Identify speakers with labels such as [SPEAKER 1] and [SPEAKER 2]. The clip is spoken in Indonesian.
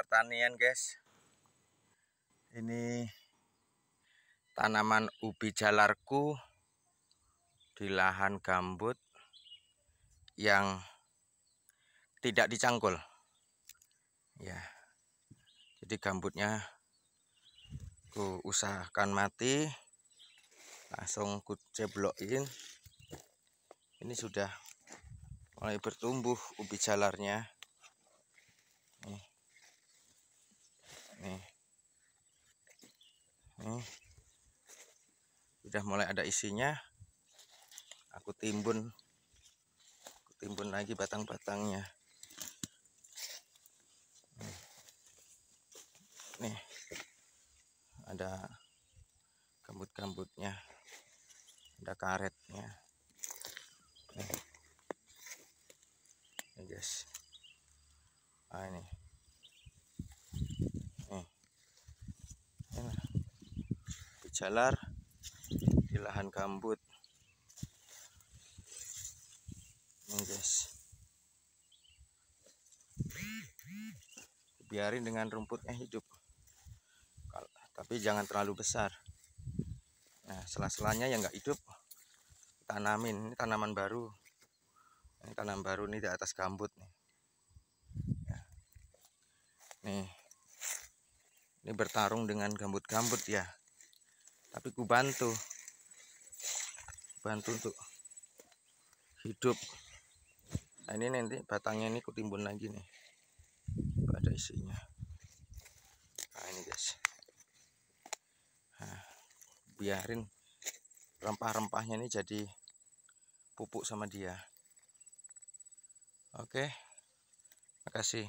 [SPEAKER 1] pertanian guys ini tanaman ubi jalarku di lahan gambut yang tidak dicangkul ya jadi gambutnya ku usahakan mati langsung ku ceblokin ini sudah mulai bertumbuh ubi jalarnya ini sudah mulai ada isinya aku timbun aku timbun lagi batang-batangnya nih ada kambut kambutnya ada karetnya nih. Ah, ini guys ini jalar di lahan gambut ini guys biarin dengan rumputnya hidup tapi jangan terlalu besar nah sela-selanya yang nggak hidup tanamin ini tanaman baru ini tanam baru ini di atas gambut nih ya. nih ini bertarung dengan gambut-gambut ya tapi ku bantu bantu untuk hidup nah, ini nanti batangnya ini ku kutimbun lagi nih pada isinya nah ini guys nah, biarin rempah-rempahnya ini jadi pupuk sama dia oke makasih